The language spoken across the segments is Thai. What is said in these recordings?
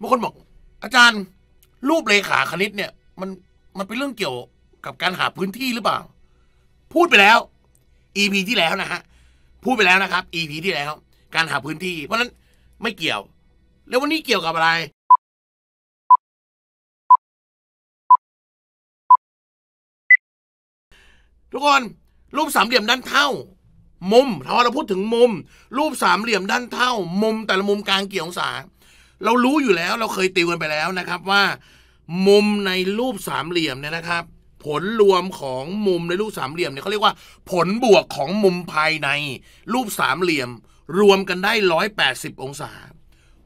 บางคนบอก อาจารย์รูปเลขาคณิตเนี่ย มันมันเป็นเรื่องเกี่ยวกับการหาพื้นที่หรือเปล่า พูดไปแล้ว EP ที่แล้วนะฮะพูดไปแล้วนะครับ EP ที่แล้วการหาพื้นที่ เพราะนั้นไม่เกี่ยว แล้ววันนี้เกี่ยวกับอะไร ทุกคนรูปสามเหลี่ยมด้านเท่า มุม้อเราพูดถึงมุม รูปสามเหลี่ยมด้านเท่า มุมแต่ละมุมกลางเกี่ยวองศาเรารู้อยู่แล้วเราเคยติวกันไปแล้วนะครับว่า มุมในรูปสามเหลี่ยมเนี่ยนะครับ ผลรวมของมุมในรูปสามเหลี่ยมเนี่ยเขาเรียกว่าผลบวกของมุมภายในรูปสามเหลี่ยมรวมกันได้ร้อยแปดสิบองศา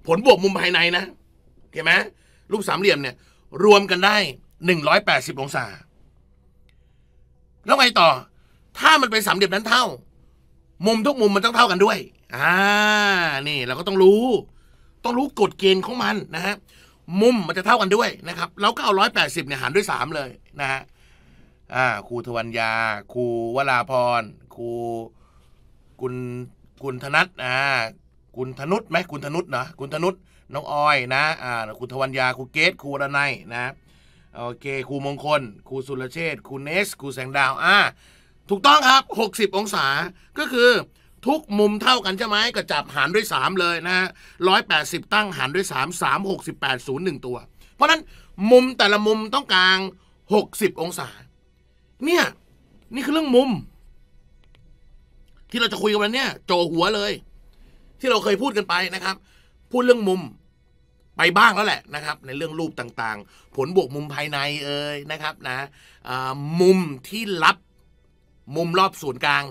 ผลบวกมุมภายในนะเห็นไหมรูปสามเหลี่ยมเนี่ย รวมกันได้หนึ่งร้อยแปดสิบองศาแล้วไงต่อ ถ้ามันเป็นสามเหลี่ยมนั้นเท่า มุมทุกมุมมันต้องเท่ากันด้วยอ่านี่ เราก็ต้องรู้ต้องรู้กฎเกณฑ์ของมันนะฮะมุมมันจะเท่ากันด้วยนะครับแล้วก็เอาร้อยแปดสิบเนี่ยหารด้วยสามเลยนะฮะอ่าครูทวัญญาครูวราพรครูคุณคุณธนัทอ่าคุณธนุษไหมคุณธนุษนะคุณธนุษน้องออยนะอ่าครูทวัญญาครูเกตครูระไนนะโอเคครูมงคลครูสุรเชษครูเนสครูแสงดาวอ่าถูกต้องครับ 60 องศาก็คือทุกมุมเท่ากัน ใช่ไหมก็จับหารด้วย3เลยนะฮะร้อยแปดสิบตั้งหารด้วย3 3 6 8 0 1ตัว เพราะนั้นมุมแต่ละมุมต้องกลาง 60 องศาเนี่ยนี่คือเรื่องมุม ที่เราจะคุยกันวันนี้โจหัวเลย ที่เราเคยพูดกันไปนะครับ พูดเรื่องมุมไปบ้างแล้วแหละนะครับ ในเรื่องรูปต่าง ๆ ผลบวกมุมภายในเอ่ยนะครับนะมุมที่ลับมุมรอบศูนย์กลาง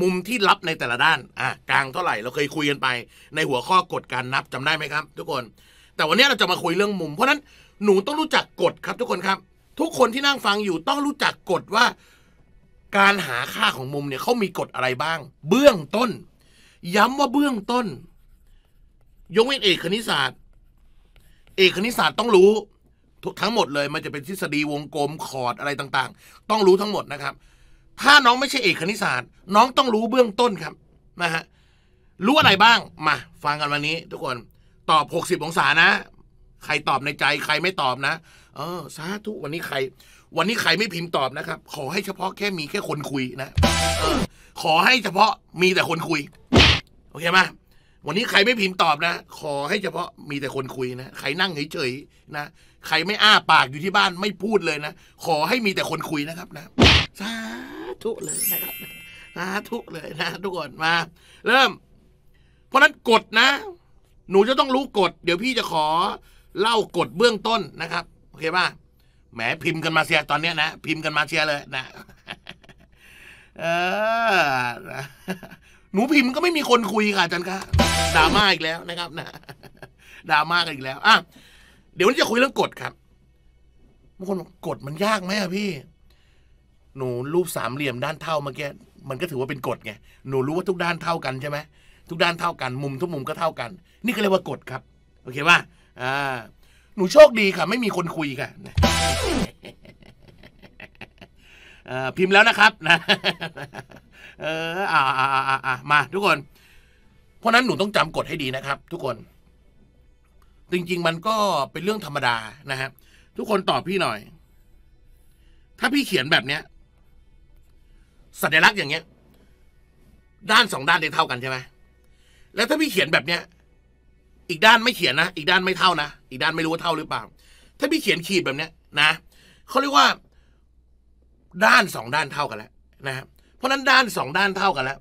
มุมที่รับในแต่ละด้าน อ่ะกลางเท่าไหร่ เราเคยคุยกันไป ในหัวข้อกฎการนับจำได้ไหมครับ ทุกคน แต่วันนี้เราจะมาคุยเรื่องมุม เพราะนั้นหนูต้องรู้จักกฎครับ ทุกคนครับ ทุกคนที่นั่งฟังอยู่ต้องรู้จักกฎว่า การหาค่าของมุมเนี่ยเขามีกฎอะไรบ้าง เบื้องต้น ย้ำว่าเบื้องต้น ยกเว้นเอกคณิตศาสตร์ เอกคณิตศาสตร์ต้องรู้ทั้งหมดเลย มันจะเป็นทฤษฎีวงกลมคอร์ดอะไรต่าง ๆ ต้องรู้ทั้งหมดนะครับถ้าน้องไม่ใช่เอกคณิตศาสตร์ น้องต้องรู้เบื้องต้นครับ นะฮะรู้อะไรบ้างมาฟังกันวันนี้ ทุกคนตอบ 60 องศานะใครตอบในใจ ใครไม่ตอบนะ เออสาธุวันนี้ใคร วันนี้ ใครไม่พิมพ์ตอบนะครับ ขอให้เฉพาะแค่มีแค่คนคุยนะออขอให้เฉพาะมีแต่คนคุย โอเคไหมวันนี้ใครไม่พิมพ์ตอบนะ ขอให้เฉพาะมีแต่คนคุยนะใครนั่งเฉยๆนะใครไม่อ้าปากอยู่ที่บ้านไม่พูดเลยนะขอให้มีแต่คนคุยนะครับ นะสาทุเลยนะครับสาธุเลยนะ ทุกคนมา เริ่ม เพราะนั้นกฎนะ หนูจะต้องรู้กฎเดี๋ยวพี่จะขอ เล่ากฎเบื้องต้นนะครับโอเคป่ะแหมพิมพ์กันมาเสียตอนเนี้ยนะพิมพ์กันมาเสียเลยนะเออนะหนูพิมพ์ก็ไม่มีคนคุยค่ะจันค่ะดราม่าอีกแล้วนะครับ นะดราม่ากันอีกแล้วอ่ะเดี๋ยวนี้จะคุยเรื่องกฎครับบางคนบอกกฎมันยากไหมอะพี่หนูรูปสามเหลี่ยมด้านเท่าเมื่อกี้มันก็ถือว่าเป็นกฎไงหนูรู้ว่าทุกด้านเท่ากันใช่ไหมทุกด้านเท่ากัน มุม ทุกมุมก็เท่ากัน นี่ก็เรียกว่ากฎครับโอเคป่ะอ่าหนูโชคดีค่ะไม่มีคนคุยค่ะพิมพ์แล้วนะครับ นะ เออ อ่าอ่าอ่ามา ทุกคน เพราะนั้นหนูต้องจำกฎให้ดีนะครับ ทุกคน จริง ๆ มันก็เป็นเรื่องธรรมดานะฮะทุกคนตอบพี่หน่อย ถ้าพี่เขียนแบบเนี้ยสัญลักษณ์อย่างเงี้ย ด้านสองด้านได้เท่ากันใช่ไหมแล้วถ้าพี่เขียนแบบเนี้ย อีกด้านไม่เขียนนะ อีกด้านไม่เท่านะ อีกด้านไม่รู้ว่าเท่าหรือเปล่า ถ้าพี่เขียนขีดแบบเนี้ยนะเขาเรียกว่า ด้านสองด้านเท่ากันแล้วนะ เพราะนั้นด้านสองด้านเท่ากันแล้ว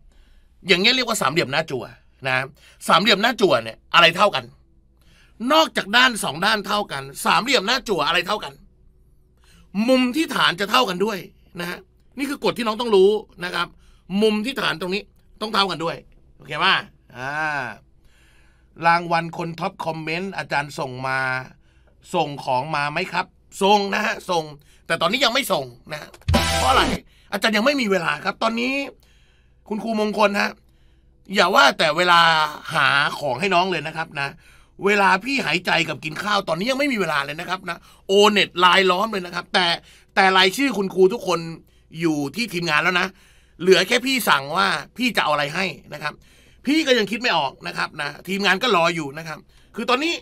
อย่างเงี้ยเรียกว่าสามเหลี่ยมหน้าจั่วนะสามเหลี่ยมหน้าจั่วเนี่ยอะไรเท่ากัน นอกจากด้านสองด้านเท่ากัน สามเหลี่ยมหน้าจั่วอะไรเท่ากัน มุมที่ฐานจะเท่ากันด้วยนะฮะนี่คือกฎที่น้องต้องรู้นะครับ มุมที่ฐานตรงนี้ต้องเท่ากันด้วย โอเคป่ะ อ่า รางวัลคนท็อปคอมเมนต์อาจารย์ส่งมา ส่งของมาไหมครับ ส่งนะฮะ ส่ง แต่ตอนนี้ยังไม่ส่งนะเพราะอะไรอาจารย์ยังไม่มีเวลาครับ ตอนนี้ คุณครูมงคลฮนะอย่าว่าแต่เวลาหาของให้น้องเลยนะครับ นะ เวลาพี่หายใจกับกินข้าว ตอนนี้ยังไม่มีเวลาเลยนะครับนะ โอเน็ตไลน์ล้อมเลยนะครับ แต่แต่รายชื่อคุณครูทุกคนอยู่ที่ทีมงานแล้วนะ เหลือแค่พี่สั่งว่าพี่จะเอาอะไรให้นะครับ พี่ก็ยังคิดไม่ออกนะครับนะทีมงานก็รออยู่นะครับ คือตอนนี้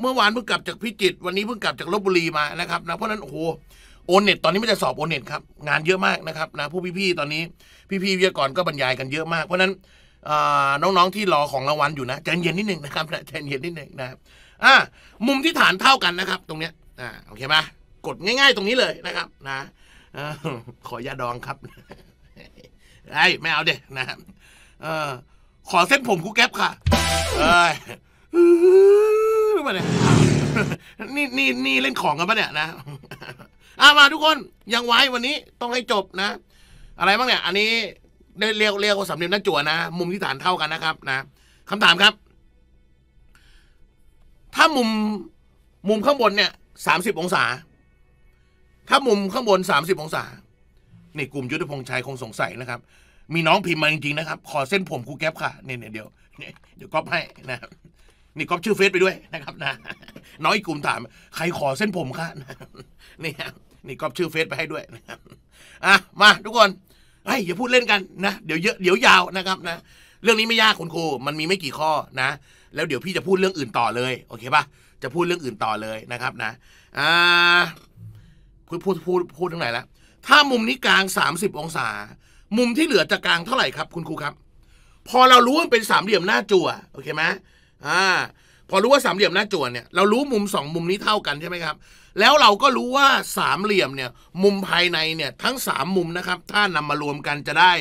เมื่อวานเพิ่งกลับจากพิจิตรวันนี้เพิ่งกลับจากลบบุรีมานะครับนะเพราะนั้นโอ้โหโอนเน็ตตอนนี้ไม่จะสอบโอนเน็ตครับงานเยอะมากนะครับนะผู้พี่ๆตอนนี้ พี่ๆวิทยากรก็บรรยายกันเยอะมาก เพราะนั้นน้องๆที่รอของรางวัลอยู่นะใจเย็นนิดนึงนะครับใจเย็นนิดนึงนะครับอ่ามุมที่ฐานเท่ากันนะครับ ตรงเนี้ยอ่าโอเคไหมกดง่าย ๆ ตรงนี้เลยนะครับนะขอยาดองครับไอ้ไม่เอาเด็กนะออ ขอเส้นผมกูแก๊ปค่ะ เอ้ยมาเนี่ยนี่นี่นี่เล่นของกันปะเนี่ยนะอามาทุกคน ยังไว้วันนี้ต้องให้จบนะ อะไรบ้างเนี่ย อันนี้เรียกเรียกว่าสำเนียงหน้าจั่วนะ มุมที่ฐานเท่ากันนะครับ นะคำถามครับ ถ้ามุม มุมข้างบนเนี่ยสามสิบองศาถ้ามุมข้างบน 30องศานี่กลุ่มยุทธพงษ์ชัยคงสงสัยนะครับมีน้องพิมพ์มาจริงๆนะครับ ขอเส้นผมครูแก๊ปค่ะเนี่ยเดี๋ยวเดี๋ยวก๊อปให้นะนี่ก๊อปชื่อเฟซไปด้วยนะครับนะ น้อยกลุ่มถาม ใครขอเส้นผมคะนี่นี่ก๊อปชื่อเฟซไปให้ด้วยนะครับอ่ะมาทุกคนเฮ้ยอย่าพูดเล่นกันนะเดี๋ยวเยอะเดี๋ยวยาวนะครับนะเรื่องนี้ไม่ยากคุณครูมันมีไม่กี่ข้อนะ แล้วเดี๋ยวพี่จะพูดเรื่องอื่นต่อเลยโอเคป่ะจะพูดเรื่องอื่นต่อเลยนะครับนะอ่าพูดพูดพูดพูดทั้งไหนแล้วถ้ามุมนี้กลางสสามิบองศา มุมที่เหลือจะกลางเท่าไหร่ครับคุณครูครับ พอเรารู้ว่าเป็นสามเหลี่ยมหน้าจั่วโอเคไหมอ่าพอรู้ว่าสามเหลี่ยมหน้าจั่วเนี่ยเรารู้มุมสองมุมนี้เท่ากันใช่ไหมครับแล้วเราก็รู้ว่าสามเหลี่ยมเนี่ยมุมภายในเนี่ยทั้งสามมุมนะครับถ้านำมารวมกันจะได้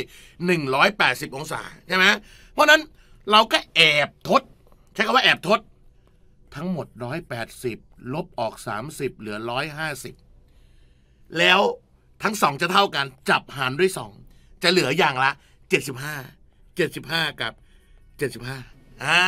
หนึ่งร้อยแปดสิบองศาใช่ไหมเพราะนั้นเราก็แอบทดใช้คำว่าแอบทดทั้งหมดร้อยแปดสิบลบออกสสามิบเหลือร้้อยหาสิบแล้วทั้งสองจะเท่ากันจับหารด้วยสองจะเหลืออย่างละเจ็ดสิบห้าเจ็ดสิบห้ากับเจ็ดสิบห้าอ่า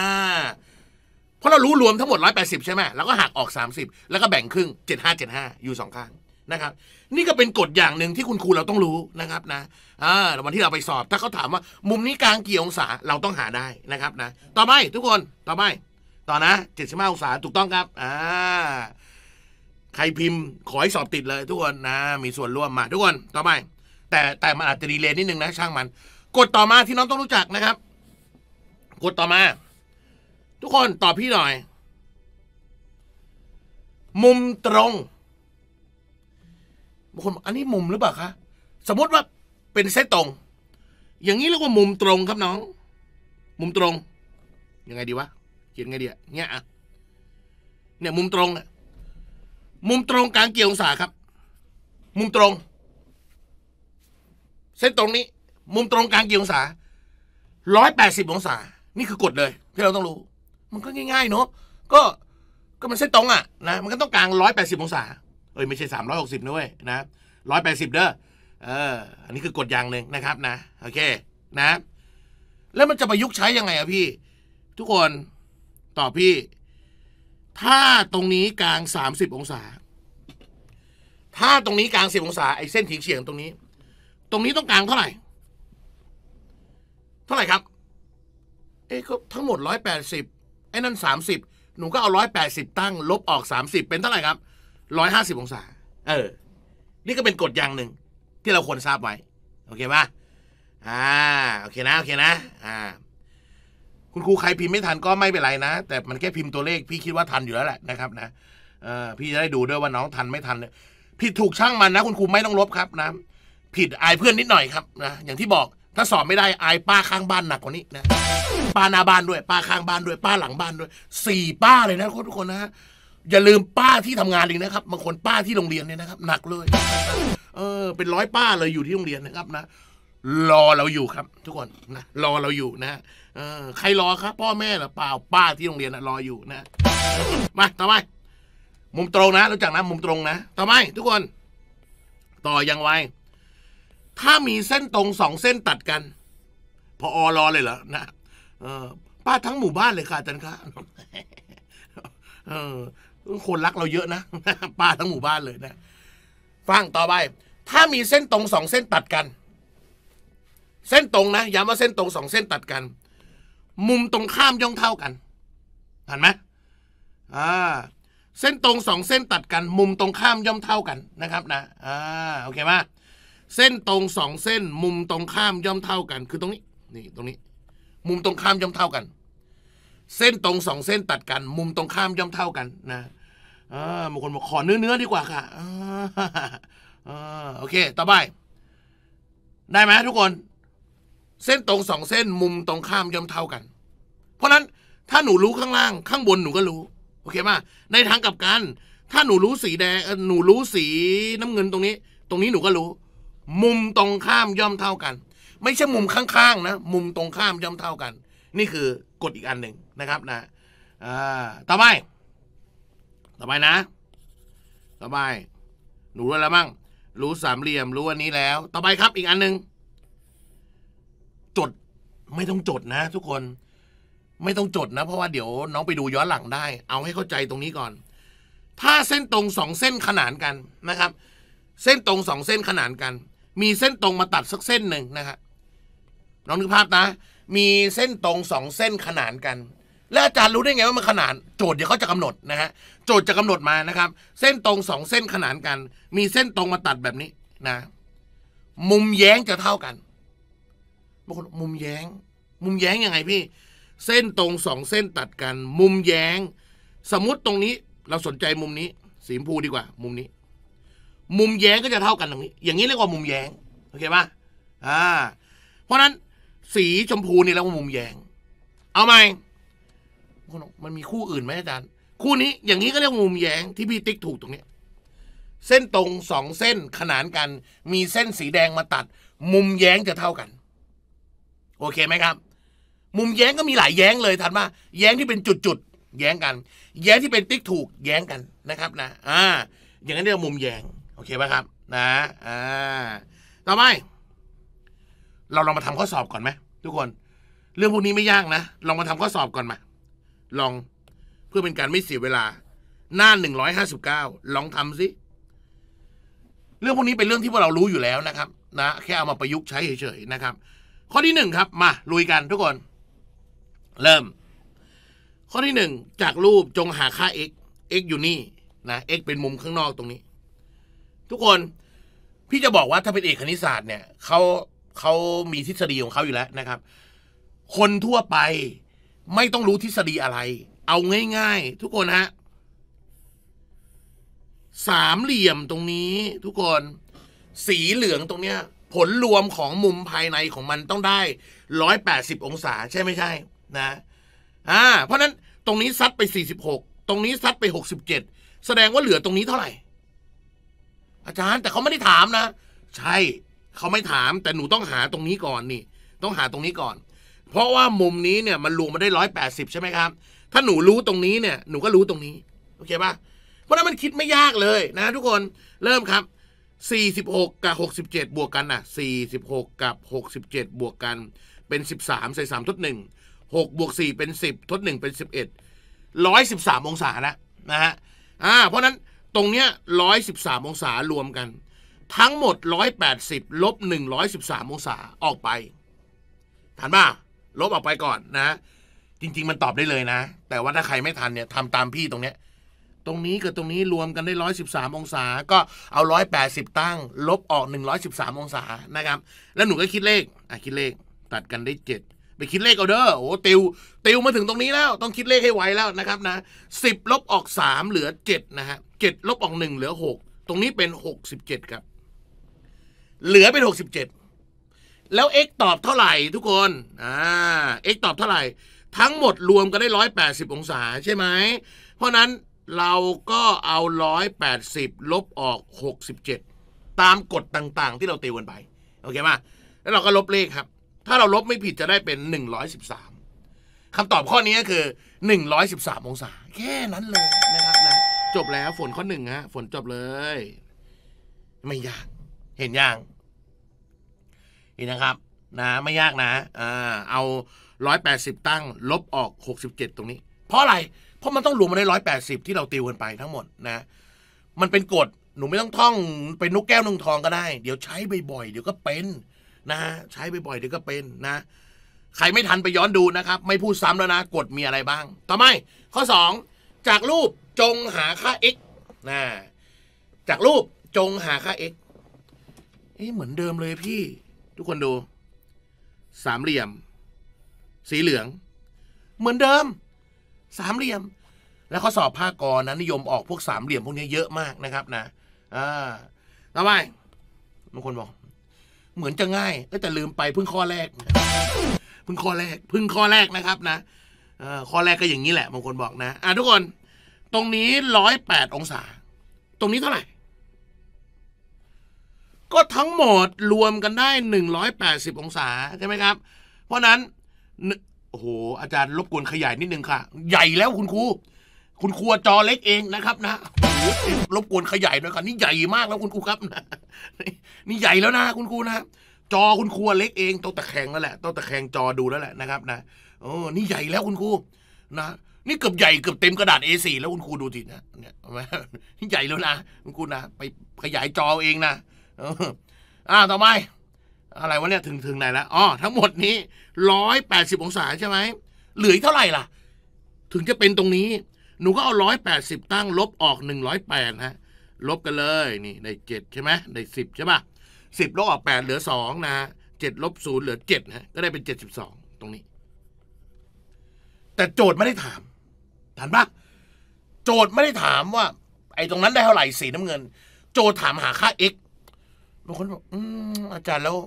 เพราะเรารู้รวมทั้งหมดร้อยแปดสิบใช่ไหมเราก็หักออกสามสิบแล้วก็แบ่งครึ่งเจ็ดห้าเจ็ดห้าอยู่สองข้างนะครับ นี่ก็เป็นกฎอย่างหนึ่งที่คุณครูเราต้องรู้นะครับนะอ่าวันที่เราไปสอบถ้าเขาถามว่ามุมนี้กลางกี่องศาเราต้องหาได้นะครับนะต่อไปทุกคนต่อไปต่อนะเจ็ดสิบห้าองศาถูกต้องครับอ่าใครพิมพ์ขอให้สอบติดเลย ทุกคนนะ มีส่วนร่วมมา ทุกคนต่อไป แต่แต่มันอาจจะดีเลย์นิดนึงนะ ช่างมัน กดต่อมาที่น้องต้องรู้จักนะครับ กดต่อมา ทุกคนตอบพี่หน่อย มุมตรงบางคนอันนี้มุมหรือเปล่าคะ สมมติว่าเป็นเส้นตรง อย่างนี้เรียกว่า มุมตรงครับน้อง มุมตรงยังไงดีวะเขียนไง ดีอะเนี่ยอะเนี่ย มุมตรงอะมุมตรงกลางเกี่ยวองศาครับ มุมตรง เส้นตรงนี้ มุมตรงกลางเกี่ยวองศาร้อยแปดสิบองศา นี่คือกฎเลยที่เราต้องรู้ มันก็ง่าย ๆ เนาะก็ก็มันเส้นตรงอ่ะนะมันก็ต้องกลางร้อยแปดสิบองศาเอ้ยไม่ใช่สามร้อยหกสิบนะเว้ยนะร้อยแปดสิบเด้อเออ อันนี้คือกฎอย่างหนึ่งนะครับ นะโอเค นะ แล้วมันจะประยุกต์ใช้ยังไงอะพี่ ทุกคนตอบพี่ถ้าตรงนี้กลางสสามิบองศา ถ้าตรงนี้กลางสิบองศาไอ้เส้นถีเฉียงตรงนี้ ตรงนี้ต้องกลางเท่าไหร่ เท่าไหร่ครับ เอ้ก็ทั้งหมดร้อยแปดสิบไอ้นั่นิบหนูก็เอาร้อยแปดสิบตั้ง ลบออกสสามิบเป็นเท่าไหร่ครับร้้อยหาสิบองศา เออ นี่ก็เป็นกฎอย่างหนึ่งที่เราควรทราบไว้ โอเคป่ะอ่า โอเคนะ โอเคนะ อ่าคุณครูใครพิมพ์ไม่ทันก็ไม่เป็นไรนะแต่มันแค่พิมพ์ตัวเลข พี่คิดว่าทันอยู่แล้วแหละนะครับนะพี่จะได้ดูด้วยว่าน้องทันไม่ทันเยผิดถูกช่างมันนะ คุณครูไม่ต้องลบครับนะผิดอายเพื่อนนิดหน่อยครับนะอย่างที่บอกถ้าสอบไม่ได้อายป้าข้างบ้านหนักกว่านี้นะป้าหน้าบ้านด้วยป้าข้างบ้านด้วยป้าหลังบ้านด้วยสี่ป้าเลยนะทุกคนนะอย่าลืมป้าที่ทำงานอียนะครับบางคนป้าที่โรงเรียนเนี่ยนะครับ หนักเลย เออ เป็นร้อยป้าเลยอยู่ที่โรงเรียนนะครับนะรอเราอยู่ครับ ทุกคนนะรอเราอยู่นะใครรอครับ พ่อแม่หรือเปล่าป้าที่โรงเรียนนะรออยู่นะมาต่อไปมุมตรงนะรู้จักนะมุมตรงนะต่อไปทุกคน ต่อยังไวถ้ามีเส้นตรงสองเส้นตัดกันพออรอเลยเหรอนะออป้าทั้งหมู่บ้านเลยค่ะอาจารย์คะคนรักเราเยอะนะป้าทั้งหมู่บ้านเลยนะฟังต่อไป ถ้ามีเส้นตรงสองเส้นตัดกันเส้นตรงนะย้ำว่าเส้นตรงสองเส้นตัดกัน มุมตรงข้ามย่องเท่ากันเห็นไหมอ่าเส้นตรงสองเส้นตัดกัน มุมตรงข้ามย่อมเท่ากันนะครับ นะอ่าโอเคปหะเส้นตรงสองเส้นมุมตรงข้ามย่อมเท่ากัน คือตรงนี้ นี่ตรงนี้ มุมตรงข้ามย่อมเท่ากัน เส้นตรงสองเส้นตัดกัน มุมตรงข้ามย่อมเท่ากัน นะอ่าบางคนบอกขอเนื้อเนื้อดีกว่าค่ะอ่าโอเค ต่อไปได้ไหมทุกคนเส้นตรงสองเส้นมุมตรงข้ามย่อมเท่ากัน เพราะนั้นถ้าหนูรู้ข้างล่าง ข้างบนหนูก็รู้โอเคป่ะในทางกลับกันถ้าหนูรู้สีแดงหนูรู้สีน้ำเงินตรงนี้ ตรงนี้หนูก็รู้ มุมตรงข้ามย่อมเท่ากัน ไม่ใช่มุมข้าง ๆ นะ มุมตรงข้ามย่อมเท่ากัน นี่คือกฎอีกอันหนึ่งนะครับนะต่อไป ต่อไปนะ ต่อไป หนูรู้แล้วมั้งรู้สามเหลี่ยมรู้อันนี้แล้ว ต่อไปครับอีกอันหนึ่งไม่ต้องจดนะ ทุกคนไม่ต้องจดนะ เพราะว่าเดี๋ยวน้องไปดูย้อนหลังได้ เอาให้เข้าใจตรงนี้ก่อน ถ้าเส้นตรงสองเส้นขนานกันนะครับ เส้นตรงสองเส้นขนานกัน มีเส้นตรงมาตัดสักเส้นหนึ่งนะครับน้องนึกภาพนะ มีเส้นตรงสองเส้นขนานกัน แล้วอาจารย์รู้ได้ไงว่ามันขนานโจทย์เดี๋ยวเขาจะกำหนดนะฮะโจทย์จะกำหนดมานะครับ เส้นตรงสองเส้นขนานกัน มีเส้นตรงมาตัดแบบนี้นะ มุมแย้งจะเท่ากันรากมุมแย้ง มุมแย้งยังไงพี่ เส้นตรงสองเส้นตัดกัน มุมแย้ง สมมติตรงนี้เราสนใจมุมนี้ สีชมพูดีกว่า มุมนี้ มุมแย้งก็จะเท่ากันตรงนี้ อย่างนี้เรียกว่ามุมแย้ง โอเคปะอ่า เพราะนั้นสีชมพูนี่เรามุมแยงเอาไหมมันมีคู่อื่นไหมอาจารย์ คู่นี้อย่างนี้ก็เรียกมุมแย้งที่พี่ติ๊กถูกตรงนี้ เส้นตรงสองเส้นขนานกัน มีเส้นสีแดงมาตัด มุมแย้งจะเท่ากันโอเคไหมครับ มุมแย้งก็มีหลายแย้งเลยทันว่า แย้งที่เป็นจุดๆแย้งกัน แย้งที่เป็นติ๊กถูก แย้งกันนะครับ นะอ่า อย่างนั้นเรียกมุมแย้งโอเคไหมครับ นะอ่าต่อไปเราลองมาทำข้อสอบก่อนไหมทุกคน เรื่องพวกนี้ไม่ยากนะลองมาทำข้อสอบก่อนมาลองเพื่อเป็นการไม่เสียเวลาหน้าหนึ่งร้อยห้าสิบเก้าลองทำสิเรื่องพวกนี้เป็นเรื่องที่พวกเรารู้อยู่แล้วนะครับ นะแค่เอามาประยุกต์ใช้เฉยๆนะครับข้อที่หนึ่งครับ มา ลุยกัน ทุกคน เริ่ม ข้อที่หนึ่ง จากรูปจงหาค่า x x อยู่นี่นะ x เป็นมุมข้างนอกตรงนี้ ทุกคน พี่จะบอกว่าถ้าเป็นเอกคณิตศาสตร์เนี่ยเขาเขามีทฤษฎีของเขาอยู่แล้วนะครับ คนทั่วไปไม่ต้องรู้ทฤษฎีอะไร เอาง่ายๆทุกคนฮะสามเหลี่ยมตรงนี้ทุกคน สีเหลืองตรงเนี้ยผลรวมของมุมภายในของมันต้องได้ร้อยแปดสิบองศาใช่ไม่ใช่ นะอ่าเพราะนั้นตรงนี้ซัดไปสสี่ิบหกตรงนี้ ซัดไปหกสิบเจ็ดแสดงว่าเหลือตรงนี้เท่าไหร่ อาจารย์แต่เขาไม่ได้ถามนะ ใช่เขาไม่ถาม แต่หนูต้องหาตรงนี้ก่อนนี่ต้องหาตรงนี้ก่อน เพราะว่ามุมนี้เนี่ย มันรวมมาได้ร้อยแปดสิบใช่ไหมครับ ถ้าหนูรู้ตรงนี้เนี่ยหนูก็รู้ตรงนี้ โอเคปะ่ะเพราะนั้นมันคิดไม่ยากเลยนะทุกคนเริ่มครับ46กับ67บวกกันอ่ะ46 กับ 67 บวกกัน เป็น 13 ใส่ 3 ทด 1 6บวก4เป็น 10 ทด 1 เป็น 11 113 องศานะ นะฮะอ่าเพราะนั้นตรงเนี้ย113 องศารวมกัน ทั้งหมด 180ลบ113 องศาออกไปทันป่ะลบออกไปก่อนนะ จริง ๆ มันตอบได้เลยนะ แต่ว่าถ้าใครไม่ทันเนี่ยทำตามพี่ตรงเนี้ยตรงนี้กับตรงนี้รวมกันได้ร้อยสิบสามองศา ก็เอาร้อยแปดสิบตั้งลบออกหนึ่งร้อยสสิบามองศานะครับ แล้วหนูก็คิดเลข อ่ะคิดเลขตัดกันได้เจ็ดไปคิดเลขเอาเด้อโอ้ติวติวมาถึงตรงนี้แล้วต้องคิดเลขให้ไวแล้วนะครับนะสิบลบออกสามเหลือเจ็ดนะฮะเจ็ดลบออกหนึ่งเหลือหกตรงนี้เป็นหกสิบเจ็ดครับ เหลือเป็น็ดแล้ว x ตอบเท่าไหร่ทุกคนอ่า x ตอบเท่าไหร่ ทั้งหมดรวมกันได้180 องศาใช่ไหม เพราะนั้นเราก็เอาร้อยแปดสิบ ลบออกหกสิบเจ็ด ตามกฎต่าง ๆ ที่เราเตีวันไป โอเคปหะแล้วเราก็ลบเลขครับ ถ้าเราลบไม่ผิดจะได้เป็นหนึ่งร้อยสิบสามคำตอบข้อนี้คือหนึ่งร้อยสสิบามองศา แค่นั้นเลยนะครับนะจบแล้วฝนข้อหนึ่งฮะ ฝนจบเลย ไม่ยาก เห็นยังเห็นนะครับ นะไม่ยากนะ อ่าเอาร้อยแปดสิบตั้ง ลบออกหกสิบเจ็ดตรงนี้ เพราะอะไรเพราะมันต้องรวมมาได้ร้อยแปดสิบที่เราติวกันไปทั้งหมดนะ มันเป็นกฎ หนูไม่ต้องท่อง เป็นนกแก้วนกทองก็ได้ เดี๋ยวใช้บ่อยๆเดี๋ยวก็เป็นนะใช้บ่อยๆเดี๋ยวก็เป็นนะ ใครไม่ทันไปย้อนดูนะครับ ไม่พูดซ้ำแล้วนะกฎมีอะไรบ้าง ต่อไปข้อ 2 จากรูปจงหาค่า x นะจากรูปจงหาค่า x เอ๊ะเหมือนเดิมเลยพี่ทุกคนดูสามเหลี่ยม สีเหลือง เหมือนเดิมสามเหลี่ยมแล้วข้อสอบภาคกรนะนิยมออกพวกสามเหลี่ยมพวกนี้เยอะมากนะครับ นะอ่าต่อไปบางคนบอกเหมือนจะง่ายแต่ลืมไปพึ่งข้อแรกพึ่งข้อแรกพึ่งข้อแรกนะครับนะข้อแรกก็อย่างนี้แหละบางคนบอกนะอ่ะทุกคนตรงนี้ร้อยแปดองศาตรงนี้เท่าไหร่ ก็ทั้งหมดรวมกันได้หนึ่งร้อยแปดสิบองศาใช่ไหมครับ เพราะนั้นโอ้โหอาจารย์รบกวนขยายนิดนึงค่ะใหญ่แล้วคุณครู คุณครัวจอเล็กเองนะครับนะรบกวนขยายหน่อยค่ะนี่ใหญ่มากแล้วคุณครูครับนะนี่ใหญ่แล้วนะ คุณครูนะจอคุณครัวเล็กเองต้องตะแคงแล้วแหละต้องตะแคงจอดูแล้วแหละนะครับ นะโอ้นี่ใหญ่แล้วคุณครูนะนี่เกือบใหญ่เกือบเต็มกระดาษ A4 แล้วคุณครูดูสินะเนี่ยใหญ่แล้วนะคุณครูนะ ไปขยายจอเองนะอ่าต่อไปอะไรวะเนี่ยถึงถึงไหนแล้วอ๋อทั้งหมดนี้ร้อยแปดสิบองศาใช่ไหมเหลืออีกเท่าไหร่ล่ะ ถึงจะเป็นตรงนี้ หนูก็เอาร้อยแปดสิบตั้งลบออกหนึ่งร้อยแปดฮะ ลบกันเลย นี่ในเจ็ดใช่ไหมในสิบใช่ป่ะสิบลบออกแปดเหลือสองนะเจ็ดลบศูนย์เหลือเจ็ดฮะก็ได้เป็นเจ็ดสิบสองตรงนี้ แต่โจทย์ไม่ได้ถามถามปะโจทย์ไม่ได้ถามว่า ไอ้ตรงนั้นได้เท่าไหร่สีน้ำเงิน โจทย์ถามหาค่า x บางคนบอกอาจารย์แล้ว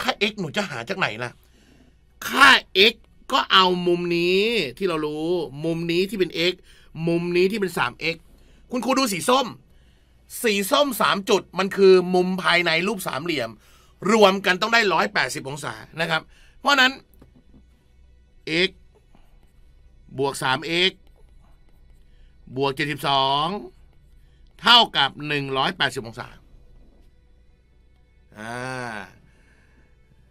ค่า x หนูจะหาจากไหนล่ะ ค่า x ก็เอามุมนี้ที่เรารู้ มุมนี้ที่เป็น x มุมนี้ที่เป็น 3x คุณครูดูสีส้ม สีส้ม 3 จุด มันคือมุมภายในรูปสามเหลี่ยม รวมกันต้องได้ 180 องศา นะครับ เพราะนั้น x บวก 3x บวก 72 เท่ากับ 180 องศา อ่า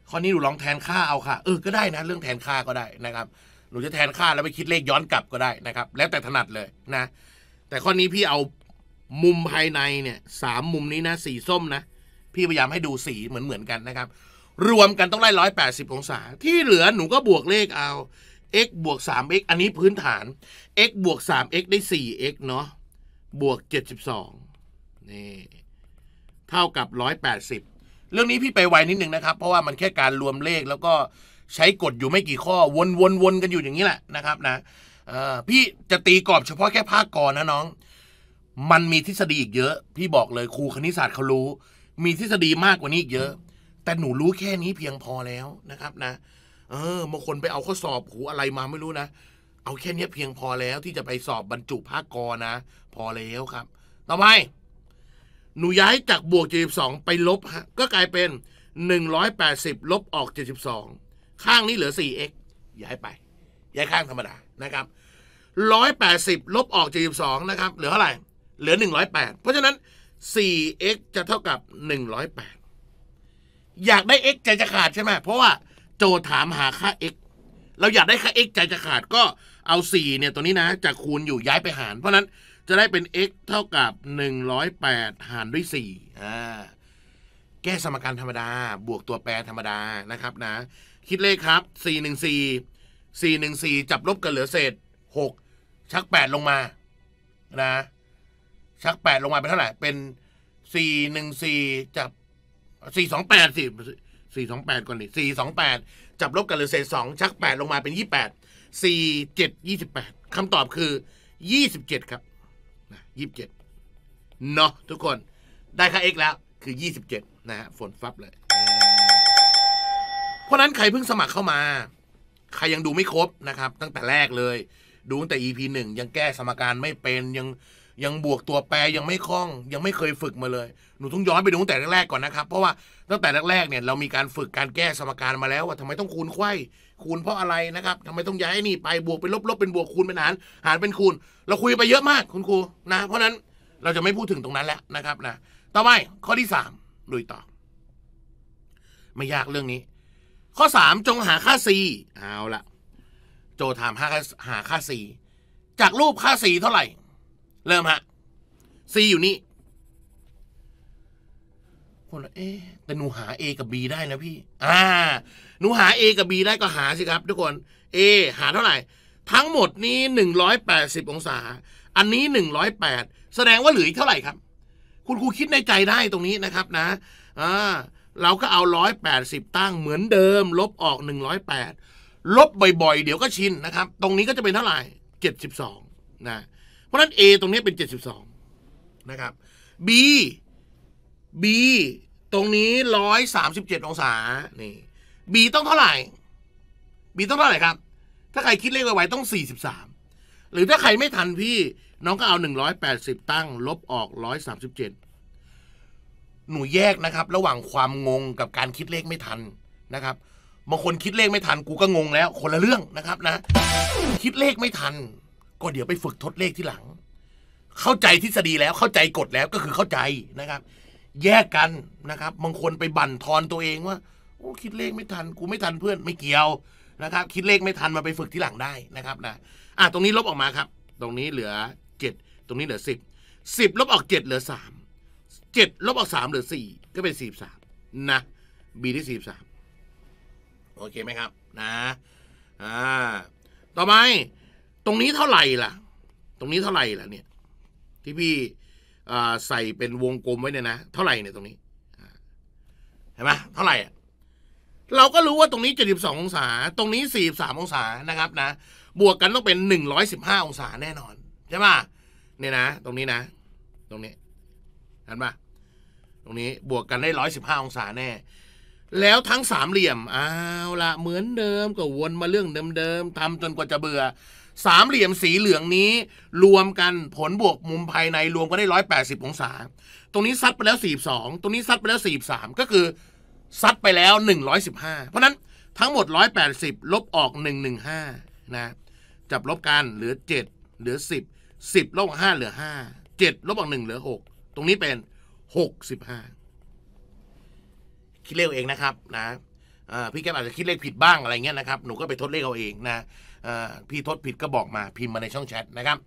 ข้อนี้หนูลองแทนค่าเอาค่ะเออก็ได้นะเรื่องแทนค่าก็ได้นะครับหนูจะแทนค่าแล้วไปคิดเลขย้อนกลับก็ได้นะครับแล้วแต่ถนัดเลยนะแต่ข้อนี้พี่เอามุมภายในเนี่ยสามมุมนี้นะสีส้มนะพี่พยายามให้ดูสีเหมือนเหมือนกันนะครับรวมกันต้องได้ร้อยแปดสิบองศา ที่เหลือหนูก็บวกเลขเอา x บวก 3x อันนี้พื้นฐาน x บวก 3x ได้ 4x เนาะบวก72นี่เท่ากับ 180เรื่องนี้พี่ไปไวนิดนึงนะครับเพราะว่ามันแค่การรวมเลข แล้วก็ใช้กฎอยู่ไม่กี่ข้อ วนวนวนกันอยู่อย่างนี้แหละนะครับ นะพี่จะตีกรอบเฉพาะแค่ภาคก่อนนะน้อง มันมีทฤษฎีอีกเยอะ พี่บอกเลยครูคณิตศาสตร์เขารู้ มีทฤษฎีมากกว่านี้อีกเยอะ แต่หนูรู้แค่นี้เพียงพอแล้วนะครับนะเออบางคนไปเอาข้อสอบหูอะไรมาไม่รู้นะเอาแค่นี้เพียงพอแล้วที่จะไปสอบบรรจุภาคกอนะ พอแล้วครับ ต่อไปหนูย้ายจากบวก72ไปลบฮะก็กลายเป็น 180 ลบออก 72 ข้างนี้เหลือ 4x ย้ายไปย้ายข้างธรรมดานะครับ180ลบออก72นะครับเหลือเท่าไหร่ เหลือ 108 เพราะฉะนั้น 4x จะเท่ากับ 108 อยากได้ x ใจจะขาดใช่ไหมเพราะว่าโจถามหาค่า x เราอยากได้ค่า x ใจจะขาดก็เอา4เนี่ยตัวนี้นะจะคูณอยู่ย้ายไปหารเพราะนั้นจะได้เป็น x เท่ากับ108หารด้วย4อ่าแก้สมการธรรมดา บวกตัวแปรธรรมดานะครับนะ คิดเลขครับ 414 414 จับลบกันเหลือเศษ6 ชัก 8 ลงมา นะ ชัก 8 ลงมาเป็นเท่าไหร่ เป็น 414จับ428สิ428ก่อนดิ428 จับลบกันเหลือเศษ 2 ชัก 8 ลงมาเป็น 28 47 28คำตอบคือ 27 ครับนะยี่สิบเจ็ดเนาะทุกคนได้ค่าเอกแล้วคือยี่สิบเจ็ดนะฮะฝนฟับเลยเพราะนั้นใครเพิ่งสมัครเข้ามา ใครยังดูไม่ครบนะครับตั้งแต่แรกเลย ดูตั้งแต่ EP หนึ่งยังแก้สมการไม่เป็นยังยังบวกตัวแปรยังไม่คล่อง ยังไม่เคยฝึกมาเลยหนูต้องย้อนไปดูตั้งแต่แรกก่อนนะครับเพราะว่าตั้งแต่แรกเนี่ยเรามีการฝึกการแก้สมการมาแล้ว ว่าทำไมต้องคูณไข้คูณเพราะอะไรนะครับทำไมต้องย้ายนี่ไป บวกเป็นลบลบเป็นบวกคูณเป็นหารหารเป็นคูณ เราคุยไปเยอะมากคุณครูนะเพราะนั้นเราจะไม่พูดถึงตรงนั้นแล้วนะครับ นะต่อไปข้อที่สามดูต่อ ไม่ยากเรื่องนี้ ข้อสามจงหาค่า c เอาละโจถามหาค่าหาค่า c จากรูปค่า c เท่าไหร่ เริ่มฮะ c อยู่นี่คนละเอ๊แต่หนูหา A กับ B ได้นะพี่อ่าหนูหา A กับ B ได้ก็หาสิครับทุกคน A หาเท่าไหร่ ทั้งหมดนี้180 องศา อันนี้ 108 แสดงว่าเหลืออีกเท่าไหร่ครับ คุณครูคิดในใจได้ตรงนี้นะครับนะอ่าเราก็เอา180ตั้งเหมือนเดิม ลบออก 108 ลบบ่อยๆ เดี๋ยวก็ชินนะครับ ตรงนี้ก็จะเป็นเท่าไหร่72นะเพราะนั้น A ตรงนี้เป็น72นะครับ B B ตรงนี้137องศานี่บีต้องเท่าไหร่บีต้องเท่าไหร่ครับ ถ้าใครคิดเลขไวๆต้อง 43หรือถ้าใครไม่ทันพี่น้องก็เอา 180 ตั้งลบออก 137หนูแยกนะครับ ระหว่างความงงกับการคิดเลขไม่ทันนะครับบางคนคิดเลขไม่ทันกูก็งงแล้ว คนละเรื่องนะครับนะ คิดเลขไม่ทัน ก็เดี๋ยวไปฝึกทดเลขที่หลัง เข้าใจทฤษฎีแล้วเข้าใจกฎแล้วก็คือเข้าใจนะครับ แยกกันนะครับบางคนไปบั่นทอนตัวเองว่าอ้คิดเลขไม่ทันกูไม่ทันเพื่อนไม่เกี่ยวนะครับ คิดเลขไม่ทันมาไปฝึกที่หลังได้นะครับ นะอ่ะ ตรงนี้ลบออกมาครับ ตรงนี้เหลือ7ตรงนี้เหลือ10 10ลบออก7เหลือ3 7ลบออก3เหลือ4ก็เป็น43นะ b ที่43โอเคไหมครับ นะอ่าต่อไปตรงนี้เท่าไหร่ล่ะ ตรงนี้เท่าไหร่ล่ะเนี่ยที่พี่ใส่เป็นวงกลมไว้เนี่ยนะ เท่าไหร่เนี่ยตรงนี้ เห็นไหมเท่าไหร่อ่ะเราก็รู้ว่าตรงนี้ 72 องศา ตรงนี้ 43องศานะครับนะ บวกกันต้องเป็น115องศาแน่นอนใช่ป่ะเนี่ยนะ ตรงนี้นะ ตรงนี้เห็นป่ะตรงนี้บวกกันได้115องศาแน่ แล้วทั้งสามเหลี่ยมเอาละเหมือนเดิมก็วนมาเรื่องเดิมๆทำจนกว่าจะเบื่อสามเหลี่ยมสีเหลืองนี้ รวมกันผลบวกมุมภายในรวมกันได้ 180องศา ตรงนี้ ซัดไปแล้ว 42ตรงนี้ซัดไปแล้ว43ก็คือซัดไปแล้ว 115 เพราะนั้นทั้งหมด 180 ลบออก115นะจับลบกันเหลือ 7 เหลือ 10 10ลบ5เหลือ 5 7ลบออก1เหลือ 6 ตรงนี้เป็น 65คิดเลขเองนะครับนะพี่แก้มอาจจะคิดเลขผิดบ้างอะไรเงี้ยนะครับหนูก็ไปทดเลขเอาเองนะพี่ทดผิดก็บอกมาพิมพ์มาในช่องแชทนะครับ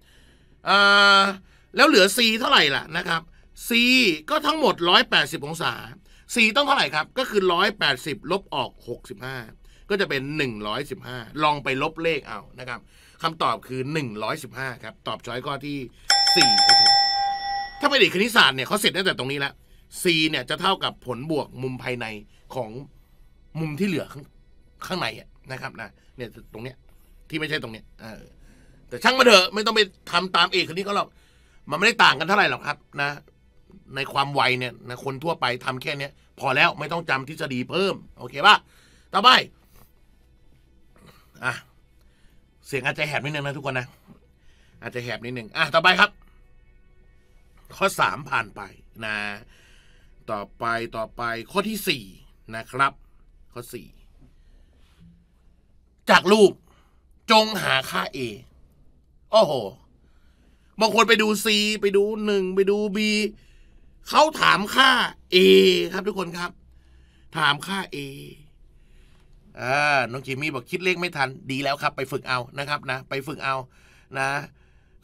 แล้วเหลือ C เท่าไหร่ล่ะนะครับ C ก็ทั้งหมด 180 องศาสี่ต้องเท่าไหร่ครับก็คือร้อยแปดสิบลบออกหหกสิบ้าก็จะเป็นหนึ่งร้อยสิบห้าลองไปลบเลขเอานะครับคำตอบคือหนึ่งร้อยสิบห้าครับ ตอบช้อยข้อที่่ครับผมถ้าไปดีคณิตศาสตร์เนี่ยเขาเสร็จตั้งแต่ตรงนี้แล้ว่เนี่ยจะเท่ากับผลบวกมุมภายในของมุมที่เหลือข้างข้างในอะนะครับนะเนี่ยตรงเนี้ยที่ไม่ใช่ตรงเนี้ยเออแต่ช่างมาเถอะไม่ต้องไปทำตามเอกคนนี้ก็หรอกมันไม่ได้ต่างกันเท่าไหร่หรอกครับนะในความไวเนี่ยนะคนทั่วไปทำแค่เนี้ย พอแล้วไม่ต้องจำทฤษฎีเพิ่ม โอเคป่ะต่อไปอ่ะเสียงอาจจะแหบนิดนึงนะทุกคนนะ อาจจะแหบนิดนึงอ่ะต่อไปครับ ข้อสามผ่านไปนะ ต่อไปต่อไปข้อที่สี่นะครับ ข้อสี่จากรูป จงหาค่า A โอ้โหบางคนไปดู C ไปดูหนึ่งไปดู B เขาถามค่า A ครับทุกคนครับ ถามค่า A อ่าน้องจิมมี่บอกคิดเลขไม่ทันดีแล้วครับ ไปฝึกเอานะครับนะไปฝึกเอานะ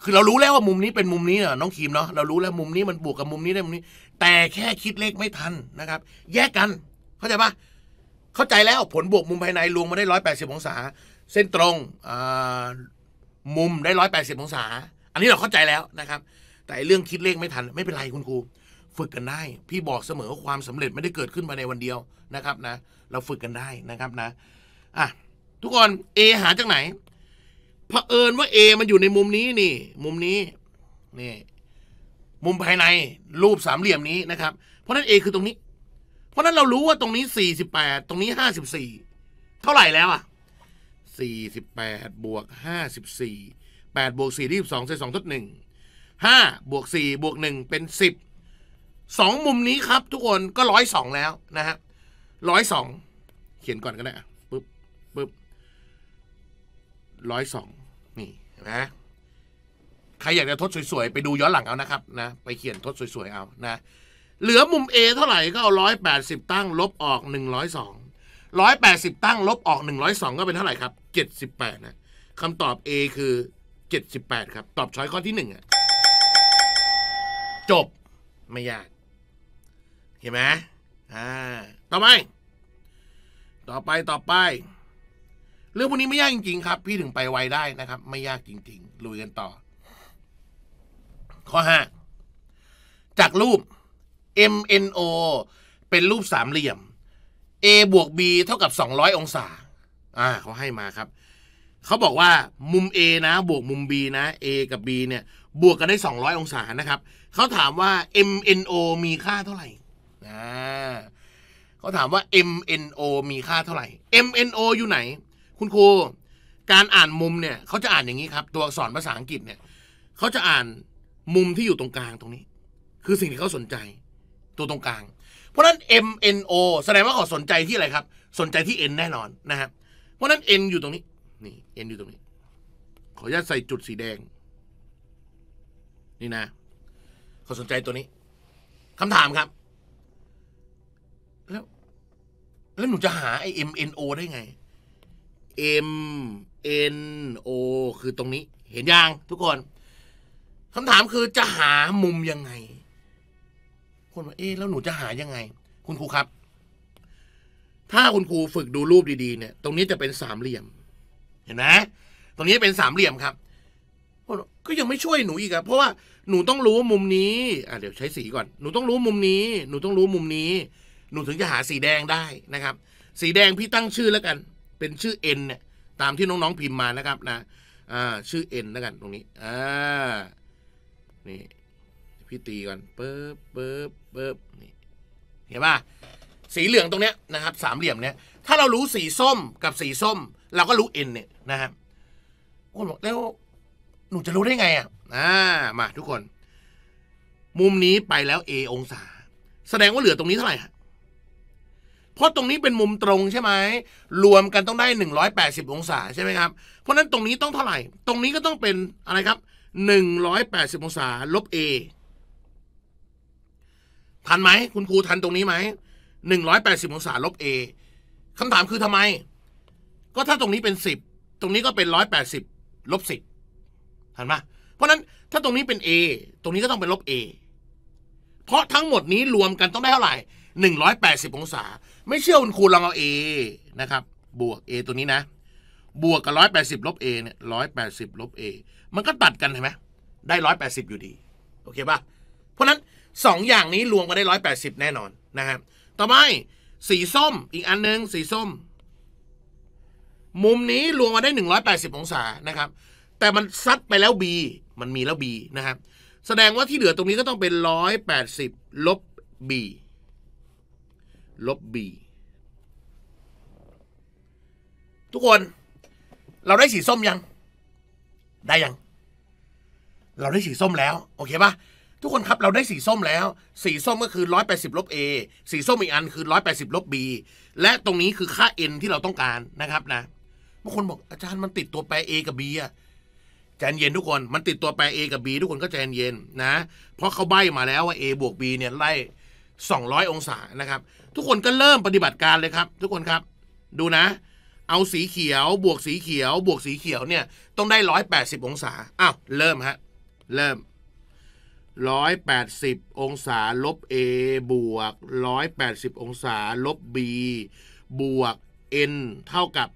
คือเรารู้แล้วว่ามุมนี้เป็นมุมนี้เนาะน้องคิมเนาะเรารู้แล้วมุมนี้มันบวกกับมุมนี้ได้มุมนี้ แต่แค่คิดเลขไม่ทันนะครับ แยกกัน เข้าใจปะเข้าใจแล้วผลบวกมุมภายในรวมมาได้ร้อยแปดสิบองศาเส้นตรงมุมได้ร้อยแปดสิบองศา อันนี้เราเข้าใจแล้วนะครับ แต่เรื่องคิดเลขไม่ทัน ไม่เป็นไรคุณครูฝึกกันได้ พี่บอกเสมอว่าความสำเร็จไม่ได้เกิดขึ้นภายในวันเดียวนะครับนะ เราฝึกกันได้นะครับนะอ่ะทุกคน A หาจากไหน เผอิญว่า A มันอยู่ในมุมนี้นี่ มุมนี้ นี่ มุมภายในรูปสามเหลี่ยมนี้นะครับ เพราะนั้น A คือตรงนี้ เพราะนั้นเรารู้ว่าตรงนี้ 48 ตรงนี้ 54 เท่าไหร่แล้วอ่ะ48บวก54 8บวก4ท2่ส่2ทด1 5บวก4บวก1เป็น 10สองมุมนี้ครับ ทุกคนก็ร้อยสองแล้วนะฮะร้อยสองเขียนก่อนก็ได้ปึ๊บปึ๊บร้อยสองนี่นะใครอยากจะทดสวยๆไปดูย้อนหลังเอานะครับนะไปเขียนทดสวยๆเอานะเหลือมุม A เท่าไหร่ก็เอาร้อยแปดสิบตั้งลบออกหนึ่งร้อยสองร้อยแปดสิบตั้งลบออกหนึ่งร้อยสองก็เป็นเท่าไหร่ครับเจ็ดสิบแปดนะคำตอบ A คือเจ็ดสิบแปดครับ ตอบช้อยข้อที่หนึ่งอะจบไม่ยากเห็นไหมอ่าต่อไป ต่อไป ต่อไป เรื่องพวกนี้ไม่ยากจริงๆครับ พี่ถึงไปไวได้นะครับ ไม่ยากจริงๆ ลุยกันต่อ ข้อห้า จากรูป MNO เป็นรูปสามเหลี่ยม A บวก B เท่ากับ200 องศา อ่าเขาให้มาครับ เขาบอกว่า มุม A นะ บวกมุม B นะ A กับ B เนี่ย บวกกันได้200 องศานะครับ เขาถามว่า MNO มีค่าเท่าไหร่นะเขาถามว่า MNO มีค่าเท่าไหร่ MNO อยู่ไหน คุณครู การอ่านมุมเนี่ยเขาจะอ่านอย่างนี้ครับ ตัวอักษรภาษาอังกฤษเนี่ยเขาจะอ่านมุมที่อยู่ตรงกลางตรงนี้ คือสิ่งที่เขาสนใจ ตัวตรงกลาง เพราะนั้น MNO แสดงว่าเขาสนใจที่อะไรครับ สนใจที่ N แน่นอนนะครับ เพราะนั้น N อยู่ตรงนี้ นี่ N อยู่ตรงนี้ขออนุญาตใส่จุดสีแดง นี่นะเขาสนใจตัวนี้คำถามครับแล้วหนูจะหาไอ้ M N O ได้ไง M N O คือตรงนี้ เห็นยังทุกคน คำถามคือจะหามุมยังไง คนว่าเอ๊ะแล้วหนูจะหายังไง คุณครูครับ ถ้าคุณครูฝึกดูรูปดีๆเนี่ยตรงนี้จะเป็นสามเหลี่ยม เห็นไหมตรงนี้เป็นสามเหลี่ยมครับก็ยังไม่ช่วยหนูอีกอะเพราะว่าหนูต้องรู้มุมนี้อ่ะเดี๋ยว ใช้สีก่อน หนูต้องรู้มุมนี้ หนูต้องรู้มุมนี้หนูถึงจะหาสีแดงได้นะครับ สีแดงพี่ตั้งชื่อแล้วกัน เป็นชื่อ N เนี่ยตามที่น้องๆ พิมพ์มานะครับนะอ่าชื่อ N แล้วกัน ตรงนี้อ่านี่พี่ตีก่อนปึ๊บปึ๊บปึ๊บนี่เห็นป่ะสีเหลืองตรงเนี้ยนะครับ สามเหลี่ยมเนี้ยถ้าเรารู้สีส้มกับสีส้ม เราก็รู้ N เนี่ยนะครับคนบอกแล้วหนูจะรู้ได้ไงอ่ะอ่ามาทุกคน มุมนี้ไปแล้ว A องศา แสดงว่าเหลือตรงนี้เท่าไหร่เพราะตรงนี้เป็นมุมตรงใช่ไหม รวมกันต้องได้180องศา ใช่ไหมครับ เพราะนั้นตรงนี้ต้องเท่าไหร่ ตรงนี้ก็ต้องเป็นอะไรครับ180องศาลบ a ทันไหมคุณครูทันตรงนี้ไหม180องศาลบ a คำถามคือทำไม ก็ถ้าตรงนี้เป็น10ตรงนี้ก็เป็น180ลบ10ทันไหมเพราะนั้นถ้าตรงนี้เป็น a ตรงนี้ก็ต้องเป็นลบ a เพราะทั้งหมดนี้รวมกันต้องได้เท่าไหร่180องศาไม่เชื่อคุณคูณลองเอา a นะครับ บวก a ตัวนี้นะ บวกกับร้อยแปดสิบลบ a เนี่ยร้อยแปดสิบลบ a มันก็ตัดกันเห็นไหมได้ร้อยแปดสิบอยู่ดี โอเคป่ะเพราะนั้นสองอย่างนี้รวมกันได้ร้อยแปดสิบแน่นอนนะครับต่อไปสีส้มอีกอันหนึ่งสีส้ม มุมนี้รวมมาได้หนึ่งร้อยแปดสิบองศานะครับแต่มันซัดไปแล้ว b มันมีแล้ว b นะครับแสดงว่าที่เหลือตรงนี้ก็ต้องเป็นร้อยแปดสิบลบ b ลบบทุกคน เราได้สีส้มยัง ได้ยัง เราได้สีส้มแล้ว โอเคปะทุกคนครับเราได้สีส้มแล้ว สีส้มก็คือ 180ลบ a สีส้มอีกอันคือ180ลบ b และตรงนี้คือค่า n ที่เราต้องการนะครับนะบางคนบอกอาจารย์มันติดตัวแปร a กับ b อะใจเย็นทุกคน มันติดตัวแปร a กับ b ทุกคนก็ใจเย็นนะเพราะเขาใบ้มาแล้วว่า a บวก b เนี่ยไล่200 องศานะครับทุกคนก็เริ่มปฏิบัติการเลยครับ ทุกคนครับดูนะ เอาสีเขียวบวกสีเขียวบวกสีเขียวเนี่ยต้องได้ 180 องศาอ้าวเริ่มฮะเริ่ม 180 องศาลบ a บวก 180 องศาลบ b บวก n เท่ากับ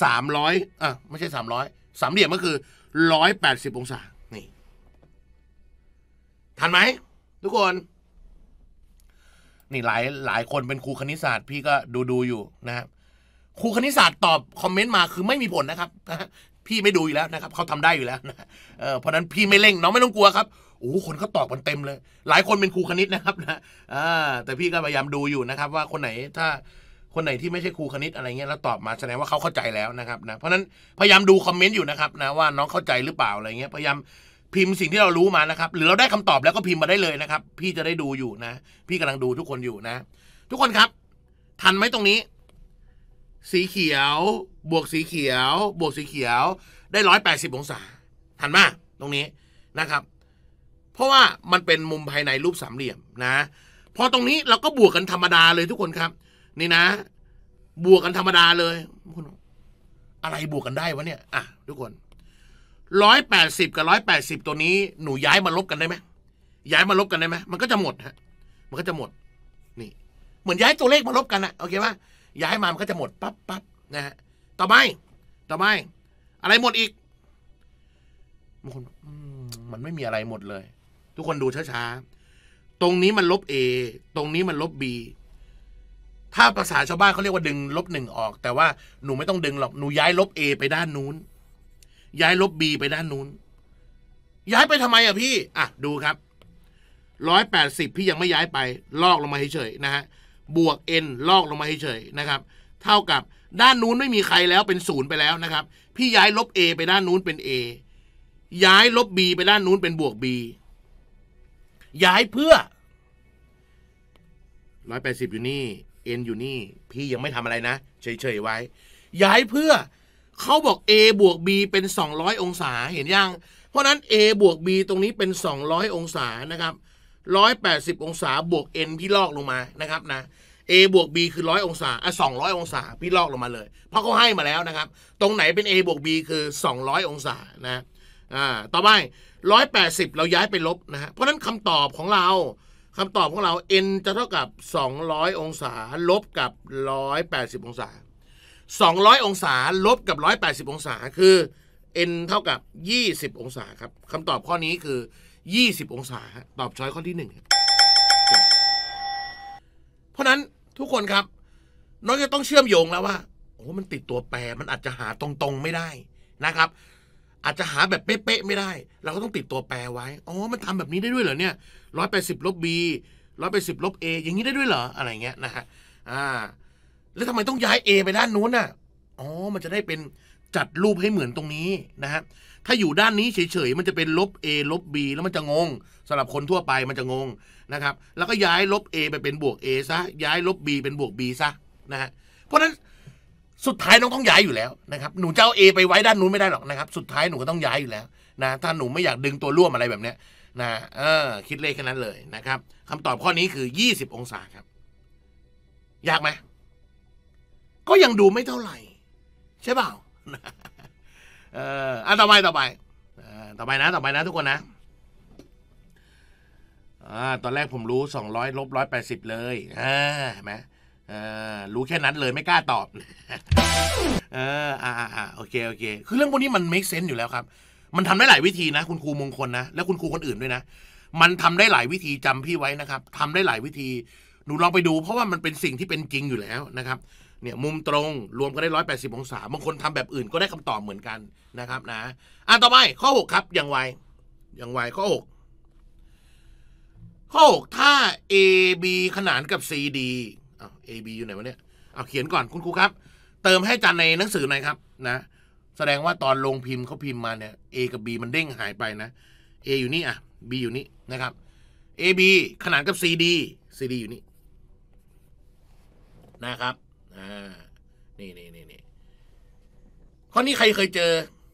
300อ่ะไม่ใช่ 300 สามเหลี่ยมก็คือ 180 องศานี่ทันไหมทุกคนนี่หลายหลายคนเป็นครูคณิตศาสตร์พี่ก็ดูดูอยู่นะครับครูคณิตศาสตร์ตอบคอมเมนต์มาคือไม่มีผลนะครับ พี่ไม่ดูอยู่แล้วนะครับเขาทำได้อยู่แล้วนะเพราะนั้นพี่ไม่เล่งน้องไม่ต้องกลัวครับโอ้คนเขาตอบกันเต็มเลย หลายคนเป็นครูคณิตนะครับนะแต่พี่ก็พยายามดูอยู่นะครับ ว่าคนไหนถ้าคนไหนที่ไม่ใช่ครูคณิตอะไรเงี้ยแล้วตอบมาแสดงว่าเขาเข้าใจแล้วนะครับนะเพราะนั้นพยายามดูคอมเมนต์อยู่นะครับนะว่าน้องเข้าใจหรือเปล่าอะไรเงี้ย พยายามพิมพ์สิ่งที่เรารู้มานะครับ หรือเราได้คำตอบแล้วก็พิมพ์มาได้เลยนะครับ พี่จะได้ดูอยู่นะ พี่กำลังดูทุกคนอยู่นะ ทุกคนครับ ทันไหมตรงนี้ สีเขียว บวกสีเขียว บวกสีเขียวได้ร้อยแปดสิบองศา ทันมาตรงนี้นะครับ เพราะว่ามันเป็นมุมภายในรูปสามเหลี่ยมนะพอตรงนี้เราก็บวกกันธรรมดาเลย ทุกคนครับ นี่นะ บวกกันธรรมดาเลยอะไรบวกกันได้วะเนี่ยอ่ะทุกคนร้อยแปดสิบกับร้อยแปดสิบตัวนี้หนูย้ายมาลบกันได้ไหมย้ายมาลบกันได้ไหมมันก็จะหมดฮะมันก็จะหมด นี่ เหมือนย้ายตัวเลขมาลบกันอะโอเคปหะย้ายมามันก็จะหมดปั๊บปั๊บนะฮะต่อไปต่อไปอะไรหมดอีกบางคนมันไม่มีอะไรหมดเลย ทุกคนดูช้าๆตรงนี้มันลบ A ตรงนี้มันลบ B ถ้าภาษาชาวบ้านเขาเรียกว่าดึง ลบหนึ่งออก แต่ว่าหนูไม่ต้องดึงหรอกหนูย้ายลบ A ไปด้านนู้นย้ายลบบีไปด้านนู้น ย้ายไปทำไมอ่ะพี่ อ่ะดูครับ ร้อยแปดสิบพี่ยังไม่ย้ายไป ลอกลงมาเฉยๆนะฮะบวก n ลอกลงมาเฉยๆนะครับ เท่ากับด้านนู้นไม่มีใครแล้วเป็นศูนย์ไปแล้วนะครับ พี่ย้ายลบ a ไปด้านนู้นเป็น a ย้ายลบ b ไปด้านนู้นเป็นบวก b ย้ายเพื่อร้อยแปดสิบอยู่นี่ n อยู่นี่ พี่ยังไม่ทำอะไรนะ เฉยๆไว้ ย้ายเพื่อเขาบอก a บวก b เป็น 200 องศาเห็นยัง เพราะนั้น a บวก b ตรงนี้เป็น 200 องศานะครับ180 องศาบวก n พี่ลอกลงมานะครับนะ a บวก b คือ 100 องศาอ่ะ200 องศา พี่ลอกลงมาเลย เพราะเขาให้มาแล้วนะครับตรงไหนเป็น a บวก b คือ 200 องศานะอ่าต่อไป180 เราย้ายไปลบนะฮะเพราะนั้นคำตอบของเราคำตอบของเรา n จะเท่ากับ 200 องศา ลบกับ 180 องศา200 องศาลบกับ 180 องศา คือ n เท่ากับ 20 องศาครับคำตอบข้อนี้คือ 20 องศา ตอบช้อยข้อที่1เพราะนั้นทุกคนครับน้องจะต้องเชื่อมโยงแล้วว่า โอ้มันติดตัวแปรมันอาจจะหาตรง ๆ ไม่ได้นะครับ อาจจะหาแบบเป๊ะๆไม่ได้ เราก็ต้องติดตัวแปรไว้อ๋อมันทำแบบนี้ได้ด้วยเหรอเนี่ยร้อยแปดสิบลบบีร้อยแปดสิบลบเออย่างนี้ได้ด้วยเหรออะไรเงี้ยนะฮะอ่าแล้วทำไมต้องย้าย A ไปด้านนู้นน่ะ อ๋อ มันจะได้เป็นจัดรูปให้เหมือนตรงนี้นะฮะ ถ้าอยู่ด้านนี้เฉยๆ มันจะเป็นลบ A ลบ B แล้วมันจะงงสำหรับคนทั่วไปมันจะงงนะครับ แล้วก็ย้ายลบ A ไปเป็นบวก A ซะ ย้ายลบ B เป็นบวก B ซะนะฮะ เพราะนั้น สุดท้ายน้องต้องย้ายอยู่แล้วนะครับ หนูจะเอา A ไปไว้ด้านนู้นไม่ได้หรอกนะครับ สุดท้ายหนูก็ต้องย้ายอยู่แล้วนะ ถ้าหนูไม่อยากดึงตัวร่วมอะไรแบบเนี้ยนะเออ คิดเลขแค่นั้นเลยนะครับคำตอบข้อนี้คือ20องศาครับ ยากไหมก็ยังดูไม่เท่าไหร่ ใช่เปล่าเอออ่ะต่อไป ต่อไป ต่อไปนะ ต่อไปนะ ทุกคนนะอ่าตอนแรกผมรู้สองร้อยลบร้อยแปดสิบเลยอ่าเห็นไหมอ่ารู้แค่นั้นเลยไม่กล้าตอบ เออ อ่าอ่าโอเค โอเค คือเรื่องพวกนี้มัน make sense อยู่แล้วครับ มันทำได้หลายวิธีนะคุณครูมงคลนะและคุณครูคนอื่นด้วยนะ มันทำได้หลายวิธีจำพี่ไว้นะครับ ทำได้หลายวิธี หนูลองไปดูเพราะว่ามันเป็นสิ่งที่เป็นจริงอยู่แล้วนะครับเนี่ยมุมตรง รวมก็ได้ร้อยแปดสิบองศาบางคนทำแบบอื่นก็ได้คำตอบเหมือนกันนะครับนะ อ่ะต่อไปข้อหกครับอย่างไวอย่างไวข้อหกข้อหกถ้า AB ขนานกับ CD อ้าว AB อยู่ไหนวะเนี่ยเอาเขียนก่อนคุณครูครับ เติมให้จันในหนังสือหน่อยครับนะ แสดงว่าตอนลงพิมพ์เขาพิมพ์มาเนี่ย A กับ B มันเด้งหายไปนะ A อยู่นี่อ่ะ B อยู่นี่นะครับ AB ขนานกับ CD CD อยู่นี่นะครับนี่นี่นี่นี่ข้อนี้ใครเคยเจอ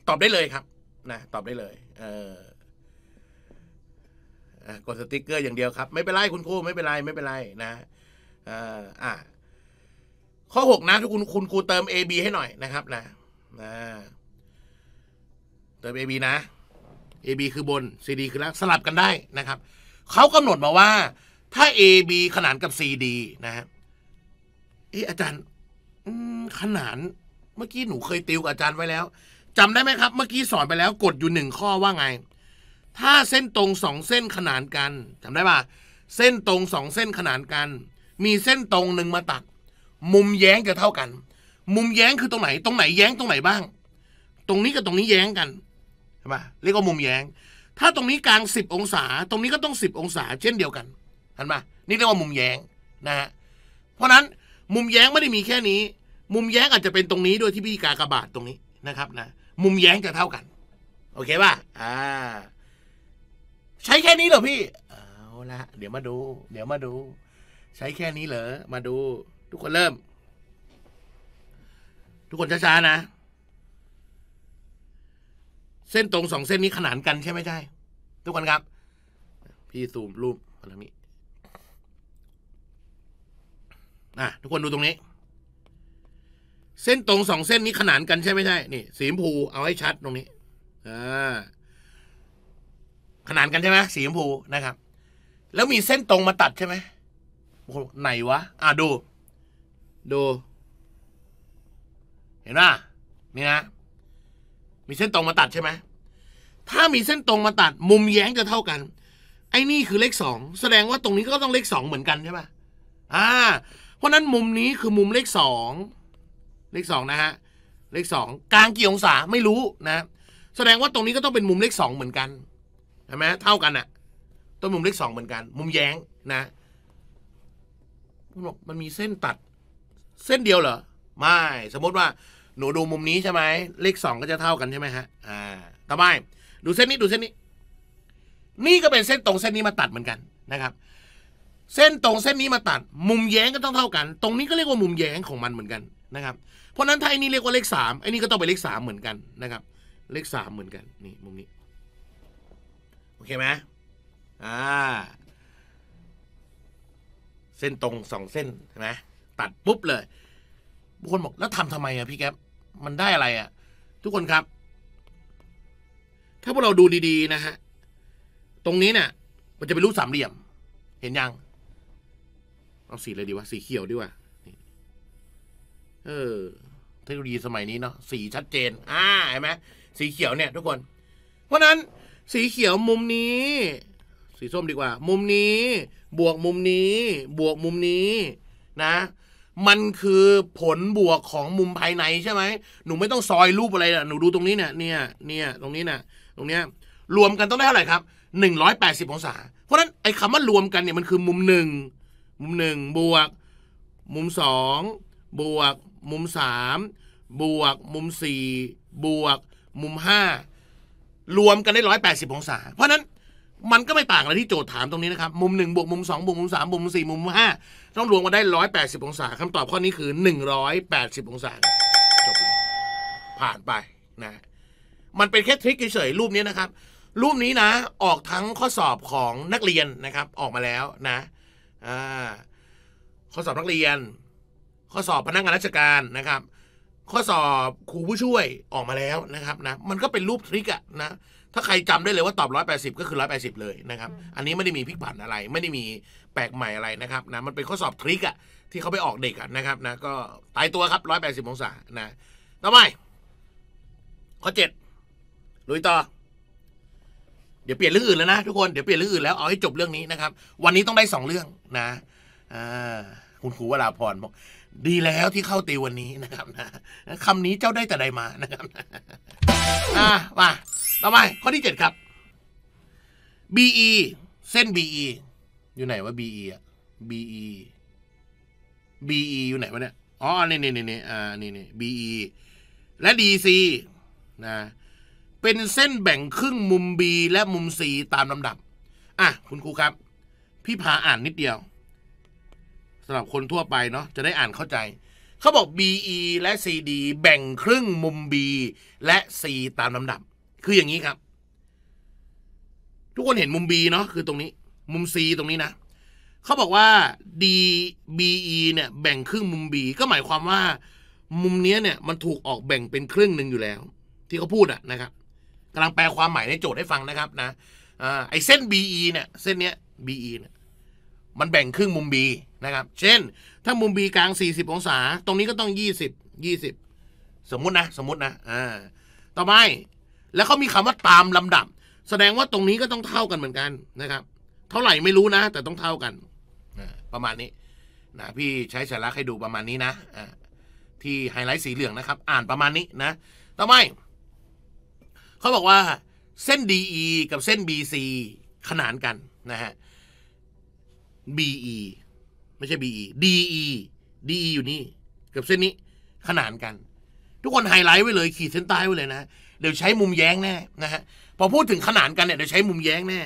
ตอบได้เลยครับ นะ ตอบได้เลยเออกดสติกเกอร์อย่างเดียวครับ ไม่เป็นไรคุณครูไม่เป็นไร ไม่เป็นไรนะอ่าข้อหกนะทุกคุณคุณครูเติม A B ให้หน่อยนะครับนะนะเติม A B นะ A B คือบน C D คือล่างสลับกันได้นะครับเขากำหนดมาว่า ถ้า A B ขนานกับ C D นะฮะเอออาจารย์ขนานเมื่อกี้หนูเคยติวกับอาจารย์ไว้แล้ว จำได้ไหมครับ เมื่อกี้สอนไปแล้วกดอยู่หนึ่งข้อว่าไง ถ้าเส้นตรงสองเส้นขนานกัน จำได้ปะเส้นตรงสองเส้นขนานกัน มีเส้นตรงหนึ่งมาตัดมุมแย้งจะเท่ากัน มุมแย้งคือตรงไหนตรงไหนแย้งตรงไหนบ้าง ตรงนี้กับตรงนี้แย้งกันใช่ปะเรียกว่ามุมแย้ง ถ้าตรงนี้กลางสิบองศา ตรงนี้ก็ต้องสิบองศา เช่นเดียวกันเห็นปะนี่เรียกว่ามุมแย้งนะฮะเพราะนั้นมุมแย้งไม่ได้มีแค่นี้ มุมแย้งอาจจะเป็นตรงนี้ด้วยที่พี่กากระบาดตรงนี้นะครับนะ มุมแย้งจะเท่ากัน โอเคป่ะอ่า ใช้แค่นี้เหรอพี่ เอาละเดี๋ยวมาดู เดี๋ยวมาดู ใช้แค่นี้เหรอมาดู ทุกคนเริ่ม ทุกคนช้าๆนะเส้นตรงสองเส้นนี้ขนานกันใช่ไหมใช่ ทุกคนครับพี่ซูมรูปอะไรนี้นะทุกคนดูตรงนี้ เส้นตรงสองเส้นนี้ขนานกันใช่ไม่ใช่นี่สีชมพู เอาให้ ชัดตรงนี้อขนานกันใช่ไหมสีชมพูนะครับ แล้วมีเส้นตรงมาตัดใช่ไหมไหนวะอ่ะดู ดู เห็นป่ะนี่นะมีเส้นตรงมาตัดใช่ไหมถ้ามีเส้นตรงมาตัด มุมแย้งจะเท่ากัน ไอ้นี่คือเลขสองแสดงว่าตรงนี้ก็ต้องเลขสองเหมือนกันใช่ป่ะอ่าเพราะนั้นมุมนี้คือมุมเลขสองเลขสองนะฮะเลขสองกลางกี่องศาไม่รู้นะ แสดงว่าตรงนี้ก็ต้องเป็นมุมเลขสองเหมือนกันใช่ไหมเท่ากันอะต้นมุมเลขสองเหมือนกัน มุมแย้งนะมันมีเส้นตัด เส้นเดียวเหรอไม่สมมติว่าหนูดูมุมนี้ใช่ไหมเลขสองก็จะเท่ากันใช่ไหมฮะอ่าต่ไมดูเส้นนี้ดูเส้นนี้ นี่ก็เป็นเส้นตรงเส้นนี้มาตัดเหมือนกันนะครับเส้นตรงเส้นนี้มาตัด มุมแย้งก็ต้องเท่ากัน ตรงนี้ก็เรียกว่ามุมแย้งของมันเหมือนกันนะครับเพราะนั้น้าไทยนี่เรียกว่าเลขสามไอ้นี่ก็ต้องไปเลขสามเหมือนกันนะครับ เลขสามเหมือนกัน นี่มุมนี้โอเคไหมอ่า เส้นตรงสองเส้นใช่ไหมตัดปุ๊บเลยบางคนบอกแล้วทำทำไมอะพี่แก๊ปมันได้อะไรอะทุกคนครับ ถ้าพวกเราดูดี ๆ นะฮะตรงนี้เนี่ยมันจะเป็นรูปสามเหลี่ยม เห็นยังเอาสีอะไรดีวะ สีเขียวดีกว่าเออเทคโนโลยีสมัยนี้เนาะสีชัดเจนอ่าเห็นไหมสีเขียวเนี่ยทุกคน เพราะนั้น สีเขียวมุมนี้ สีส้มดีกว่า มุมนี้ บวกมุมนี้ บวกมุมนี้ นะ มันคือผลบวกของมุมภายในใช่ไหมหนูไม่ต้องซอยรูปอะไระหนูดูตรงนี้เนี่ยเนี่ย เนี่ย ตรงนี้เนี่ยตรงเนี้ย รวมกันต้องได้เท่าไหร่ครับหนึ่งร้อยแปดสิบองศา เพราะนั้นไอ้คำว่ารวมกันเนี่ยมันคือมุมหนึ่งมุม1บวกมุม2บวกมุม3บวกมุม4บวกมุม5รวมกันได้ 180 องศา เพราะนั้นมันก็ไม่ต่างอะไรที่โจทย์ถามตรงนี้นะครับมุม1บวกมุม2บวกมุม3บวกมุม 4มุม 5 ต้องรวมกันได้ 180 องศาคำตอบข้อนี้คือ 180 องศาจบผ่านไปนะ มันเป็นแค่ทริคเฉยๆรูปนี้นะครับ รูปนี้นะ ออกทั้งข้อสอบของนักเรียนนะครับ ออกมาแล้วนะอ่าข้อสอบนักเรียน ข้อสอบพนักงานราชการนะครับ ข้อสอบครูผู้ช่วยออกมาแล้วนะครับนะมันก็เป็นรูปทริกอะนะถ้าใครจำได้เลยว่าตอบร้อยแปดสิบก็คือร้อยแปดสิบเลยนะครับ อันนี้ไม่ได้มีพลิกผันอะไรไม่ได้มีแปลกใหม่อะไรนะครับนะมันเป็นข้อสอบทริกอะที่เขาไปออกเด็กะนะครับนะก็ตายตัวครับร้อยแปดสิบองศานะต่อไปข้อเจ็ดลุยต่อเดี๋ยวเปลี่ยนเรื่องอื่นแล้วนะ ทุกคนเดี๋ยวเปลี่ยนเรื่องอื่นแล้วเอาให้จบเรื่องนี้นะครับ วันนี้ต้องได้สองเรื่องนะคุณครูวราพรบอก ดีแล้วที่เข้าตีวันนี้นะครับนะคำนี้เจ้าได้แต่ใดมานะครับอ่ะมาต่อไปข้อที่เจ็ดครับ BE เส้น BE อยู่ไหนวะ BE อ่ะ BE BE อยู่ไหนวะเนี่ยอ๋อนี่นี่นี่นี่อ่านี่นี่ BE และ DC นะเป็นเส้นแบ่งครึ่งมุม B และมุม C ตามลำดับ อ่ะคุณครูครับ พี่พาอ่านนิดเดียวสำหรับคนทั่วไปเนาะจะได้อ่านเข้าใจ เขาบอก BE และ CD แบ่งครึ่งมุม B และ C ตามลำดับ คืออย่างนี้ครับ ทุกคนเห็นมุม B เนาะคือตรงนี้ มุม C ตรงนี้นะเขาบอกว่า DBE เนี่ยแบ่งครึ่งมุม B ก็หมายความว่า มุมนี้เนี่ยมันถูกออกแบ่งเป็นครึ่งหนึ่งอยู่แล้ว ที่เขาพูดอะนะครับกำลังแปลความหมายในโจทย์ให้ฟังนะครับ นะไอเส้น BE เนี่ย เส้นเนี้ย BE เนี่ย มันแบ่งครึ่งมุม B นะครับ เช่น ถ้ามุม B กลาง 40องศา ตรงนี้ก็ต้อง 20 20 สมมตินะ สมมตินะอ่าต่อไปแล้วเขามีคำว่าตามลำดับ แสดงว่าตรงนี้ก็ต้องเท่ากันเหมือนกันนะครับ เท่าไหร่ไม่รู้นะ แต่ต้องเท่ากันประมาณนี้ นะพี่ใช้สาระให้ดูประมาณนี้นะที่ไฮไลท์สีเหลืองนะครับ อ่านประมาณนี้นะต่อไปเขาบอกว่าเส้น DE กับเส้น BC ขนานกันนะฮะ BE ไม่ใช่ BE DE DE อยู่นี่กับเส้นนี้ขนานกัน ทุกคนไฮไลท์ไว้เลยขีดเส้นใต้ไว้เลยนะเดี๋ยวใช้มุมแย้งแน่นะฮะพอพูดถึงขนานกันเนี่ยเดี๋ยวใช้มุมแย้งแน่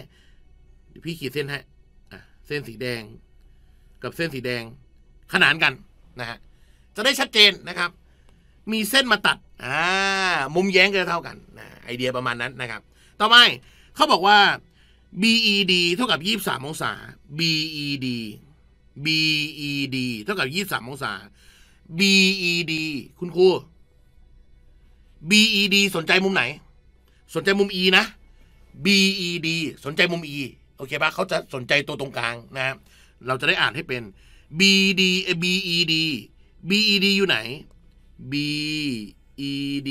พี่ขีดเส้นฮะเส้นสีแดง กับเส้นสีแดงขนานกันนะฮะจะได้ชัดเจนนะครับ มีเส้นมาตัดอ่ามุมแย้งก็จะเท่ากันไอเดียประมาณนั้นนะครับ ต่อไปเขาบอกว่า BED เท่ากับ 23 องศา BED BED เท่ากับ 23 องศา BED คุณครู BED สนใจมุมไหน สนใจมุม E นะ BED สนใจมุม E โอเคปะ เขาจะสนใจตัวตรงกลางนะครับ เราจะได้อ่านให้เป็น BD BED BED อยู่ไหน BED